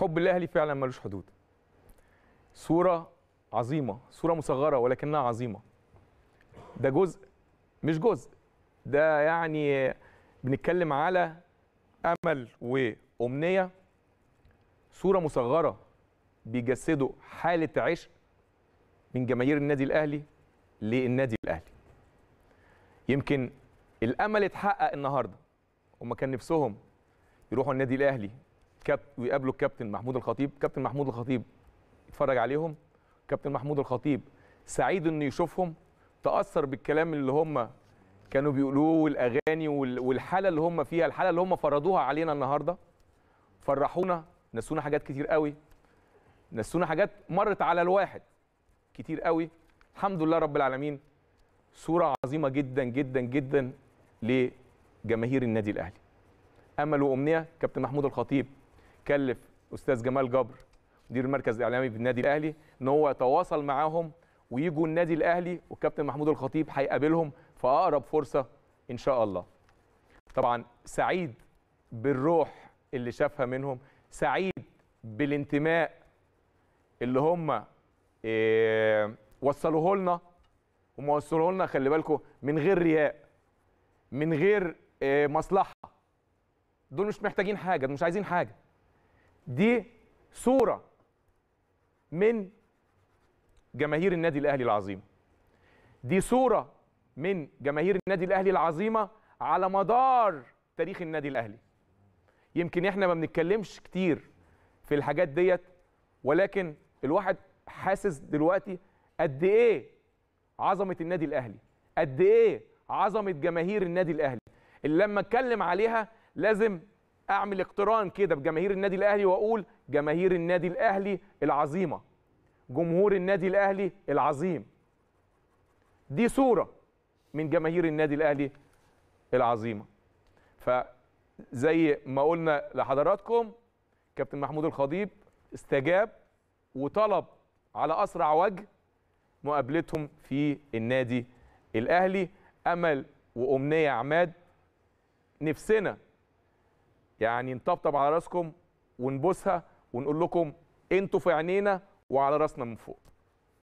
حب الاهلي فعلا ملوش حدود صوره عظيمه صوره مصغره ولكنها عظيمه ده جزء مش جزء ده يعني بنتكلم على امل وامنيه صوره مصغره بيجسدوا حاله عشق من جماهير النادي الاهلي للنادي الاهلي يمكن الامل اتحقق النهارده هما كان نفسهم يروحوا النادي الاهلي ويقابلوا الكابتن محمود الخطيب كابتن محمود الخطيب اتفرج عليهم كابتن محمود الخطيب سعيد انه يشوفهم تاثر بالكلام اللي هم كانوا بيقولوه والاغاني والحاله اللي هم فيها الحاله اللي هم فرضوها علينا النهارده فرحونا نسونا حاجات كتير قوي نسونا حاجات مرت على الواحد كتير قوي الحمد لله رب العالمين صوره عظيمه جدا جدا جدا لجماهير النادي الاهلي امل وامنيه كابتن محمود الخطيب كلف استاذ جمال جبر مدير المركز الاعلامي بالنادي الاهلي ان هو يتواصل معاهم ويجوا النادي الاهلي والكابتن محمود الخطيب هيقابلهم في اقرب فرصه ان شاء الله. طبعا سعيد بالروح اللي شافها منهم، سعيد بالانتماء اللي هم آه، وصلوه لنا هم وصلوه لنا خلي بالكم من غير رياء من غير آه، مصلحه دول مش محتاجين حاجه دول مش عايزين حاجه دي صورة من جماهير النادي الأهلي العظيم دي صورة من جماهير النادي الأهلي العظيمة على مدار تاريخ النادي الأهلي يمكن احنا ما بنتكلمش كتير في الحاجات ديت ولكن الواحد حاسس دلوقتي قد ايه عظمه النادي الاهلي قد ايه عظمه جماهير النادي الاهلي اللي لما اتكلم عليها لازم اعمل اقتران كده بجماهير النادي الاهلي واقول جماهير النادي الاهلي العظيمه جمهور النادي الاهلي العظيم دي صوره من جماهير النادي الاهلي العظيمه فزي ما قلنا لحضراتكم كابتن محمود الخضيب استجاب وطلب على اسرع وجه مقابلتهم في النادي الاهلي امل وامنيه عماد نفسنا يعني نطبطب على راسكم ونبوسها ونقول لكم انتوا في عينينا وعلى راسنا من فوق